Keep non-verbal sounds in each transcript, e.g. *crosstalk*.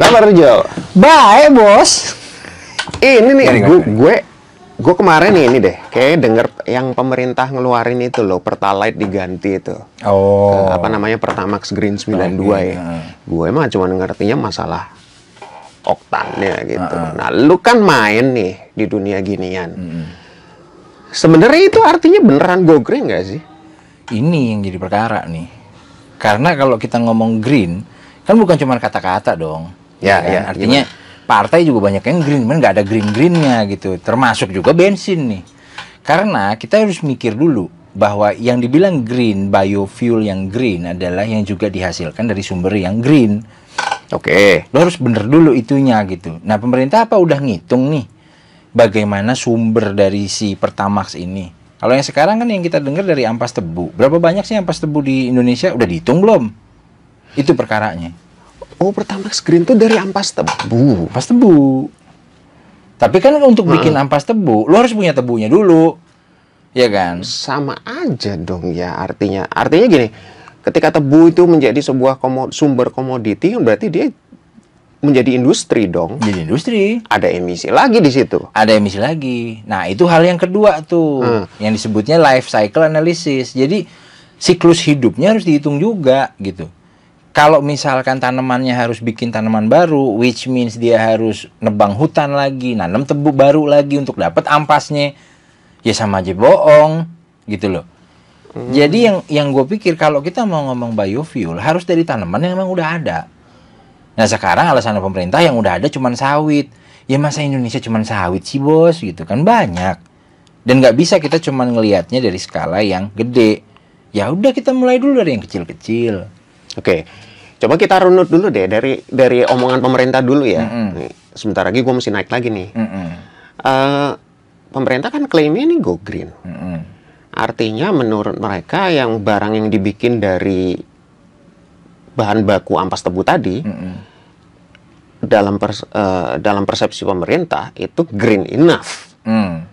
kabar Jo? Baik bos. Ini nih, gue, gue, gue kemarin nih ini deh, kayak denger yang pemerintah ngeluarin itu loh, Pertalite diganti itu. Oh. Ke, apa namanya Pertamax Green 92 okay. ya. Nah. Gue emang cuma ngertinya masalah oktannya gitu. Uh -uh. Nah, lu kan main nih di dunia ginian. Mm. Sebenarnya itu artinya beneran go green gak sih? Ini yang jadi perkara nih. Karena kalau kita ngomong green, kan bukan cuma kata-kata dong. Ya, ya. ya artinya gimana? partai juga banyak yang green, cuman nggak ada green-greennya gitu. Termasuk juga bensin nih. Karena kita harus mikir dulu bahwa yang dibilang green, biofuel yang green adalah yang juga dihasilkan dari sumber yang green. Oke. Okay. Lo harus bener dulu itunya gitu. Nah pemerintah apa udah ngitung nih bagaimana sumber dari si Pertamax ini. Kalau yang sekarang kan yang kita dengar dari ampas tebu. Berapa banyak sih ampas tebu di Indonesia? Udah dihitung belum? Itu perkaranya. Oh, pertama screen tuh dari ampas tebu. Ampas tebu. Tapi kan untuk nah. bikin ampas tebu, lo harus punya tebunya dulu. ya kan? Sama aja dong ya artinya. Artinya gini, ketika tebu itu menjadi sebuah komo sumber komoditi, berarti dia menjadi industri dong. Jadi industri. Ada emisi lagi di situ. Ada emisi lagi. Nah, itu hal yang kedua tuh, hmm. yang disebutnya life cycle analysis. Jadi siklus hidupnya harus dihitung juga gitu kalau misalkan tanamannya harus bikin tanaman baru, which means dia harus nebang hutan lagi, nanam tebu baru lagi untuk dapat ampasnya, ya sama aja bohong, gitu loh. Hmm. Jadi yang yang gue pikir kalau kita mau ngomong biofuel harus dari tanaman yang memang udah ada. Nah sekarang alasan pemerintah yang udah ada cuma sawit. Ya masa Indonesia cuma sawit sih bos gitu kan banyak. Dan nggak bisa kita cuma ngelihatnya dari skala yang gede. Ya udah kita mulai dulu dari yang kecil-kecil Oke. Coba kita runut dulu deh dari dari omongan pemerintah dulu ya. Mm -hmm. Sebentar lagi gue mesti naik lagi nih. Mm -hmm. uh, pemerintah kan klaimnya ini go green. Mm -hmm. Artinya menurut mereka yang barang yang dibikin dari bahan baku ampas tebu tadi mm -hmm. dalam pers uh, dalam persepsi pemerintah itu green enough. Mm.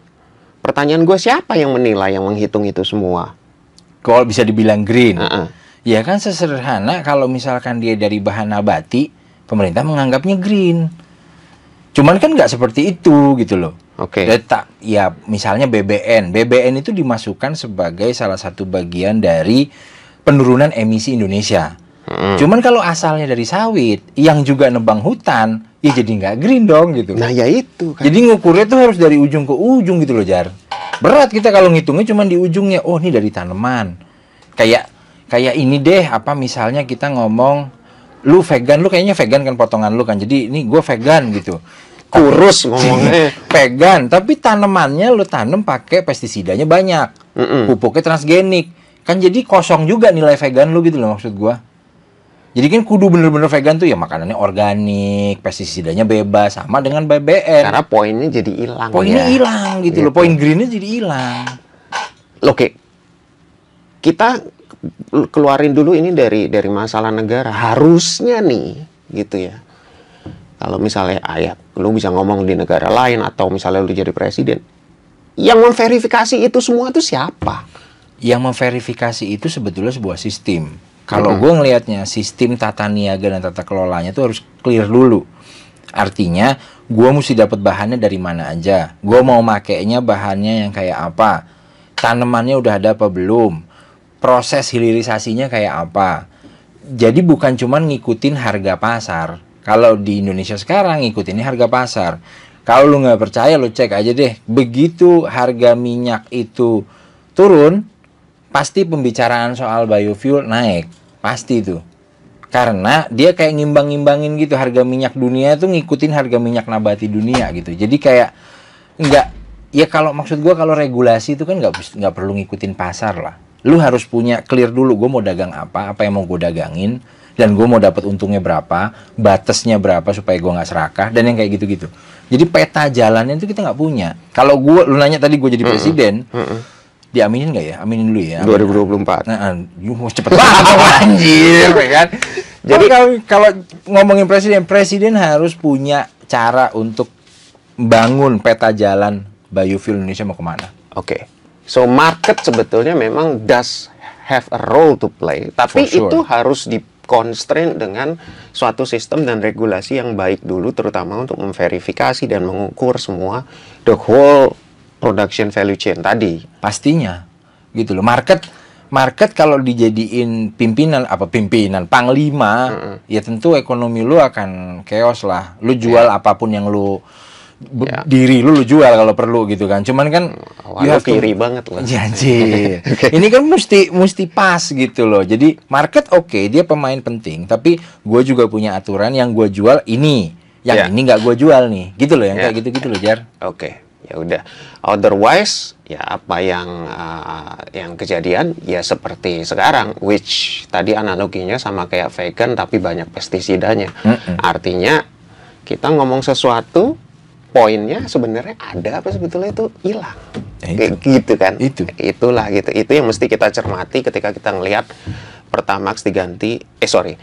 Pertanyaan gue siapa yang menilai yang menghitung itu semua? Kalau bisa dibilang green. Uh -uh Ya kan sesederhana kalau misalkan dia dari bahan nabati, pemerintah menganggapnya green. Cuman kan nggak seperti itu gitu loh. Oke. Okay. Letak ya misalnya BBN. BBN itu dimasukkan sebagai salah satu bagian dari penurunan emisi Indonesia. Hmm. Cuman kalau asalnya dari sawit yang juga nebang hutan, ya jadi nggak green dong gitu. Nah ya itu. Kan. Jadi ngukurnya tuh harus dari ujung ke ujung gitu loh Jar. Berat kita kalau ngitungnya cuman di ujungnya. Oh ini dari tanaman. Kayak kayak ini deh apa misalnya kita ngomong lu vegan lu kayaknya vegan kan potongan lu kan jadi ini gue vegan gitu kurus ngomongnya *laughs* vegan tapi tanamannya lu tanam pakai pestisidanya banyak mm -mm. pupuknya transgenik kan jadi kosong juga nilai vegan lu gitu loh maksud gue jadi kan kudu bener-bener vegan tuh ya makanannya organik, pestisidanya bebas, sama dengan BBM. Karena poinnya jadi hilang. Poinnya iya. hilang ya. gitu, gitu loh, iya. poin greennya jadi hilang. Oke, kita keluarin dulu ini dari dari masalah negara harusnya nih gitu ya kalau misalnya ayat ah lu bisa ngomong di negara lain atau misalnya lu jadi presiden yang memverifikasi itu semua itu siapa yang memverifikasi itu sebetulnya sebuah sistem kalau -hmm. gue ngelihatnya sistem tata niaga dan tata kelolanya itu harus clear dulu artinya gue mesti dapat bahannya dari mana aja gue mau makainya bahannya yang kayak apa tanamannya udah ada apa belum proses hilirisasinya kayak apa. Jadi bukan cuman ngikutin harga pasar. Kalau di Indonesia sekarang ngikutin harga pasar. Kalau lu nggak percaya lu cek aja deh. Begitu harga minyak itu turun, pasti pembicaraan soal biofuel naik. Pasti itu. Karena dia kayak ngimbang-ngimbangin gitu harga minyak dunia tuh ngikutin harga minyak nabati dunia gitu. Jadi kayak nggak ya kalau maksud gue kalau regulasi itu kan nggak nggak perlu ngikutin pasar lah lu harus punya clear dulu gue mau dagang apa apa yang mau gue dagangin dan gue mau dapat untungnya berapa batasnya berapa supaya gue nggak serakah dan yang kayak gitu-gitu jadi peta jalannya itu kita nggak punya kalau gue lu nanya tadi gue jadi mm -mm. presiden mm -mm. diaminin nggak ya aminin dulu ya amin. 2024 nah, uh, ah, you mau cepet banget *laughs* anjir ya kan jadi kalau, kalau ngomongin presiden presiden harus punya cara untuk bangun peta jalan biofuel Indonesia mau kemana oke okay. So market sebetulnya memang does have a role to play, tapi sure. itu harus di constraint dengan suatu sistem dan regulasi yang baik dulu terutama untuk memverifikasi dan mengukur semua the whole production value chain tadi. Pastinya gitu loh. Market market kalau dijadiin pimpinan apa pimpinan panglima mm -hmm. ya tentu ekonomi lu akan chaos lah. Lu jual yeah. apapun yang lu ya. diri lu lu jual kalau perlu gitu kan. Cuman kan ya you kiri to, banget lah. Janji. *laughs* *laughs* okay. Ini kan mesti mesti pas gitu loh. Jadi market oke, okay, dia pemain penting, tapi gue juga punya aturan yang gue jual ini. Yang yeah. ini nggak gue jual nih. Gitu loh yang yeah. kayak gitu-gitu loh, Jar. Oke. Okay. Ya udah. Otherwise, ya apa yang uh, yang kejadian ya seperti sekarang which tadi analoginya sama kayak vegan tapi banyak pestisidanya. Mm -mm. Artinya kita ngomong sesuatu poinnya sebenarnya ada apa sebetulnya itu hilang ya gitu kan itu itulah gitu itu yang mesti kita cermati ketika kita ngelihat pertamax diganti eh sorry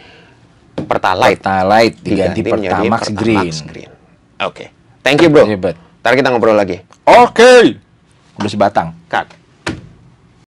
pertalite pertalite diganti, diganti pertamax, pertamax green, green. oke okay. thank you bro Hebat. ntar kita ngobrol lagi oke okay. udah sebatang kak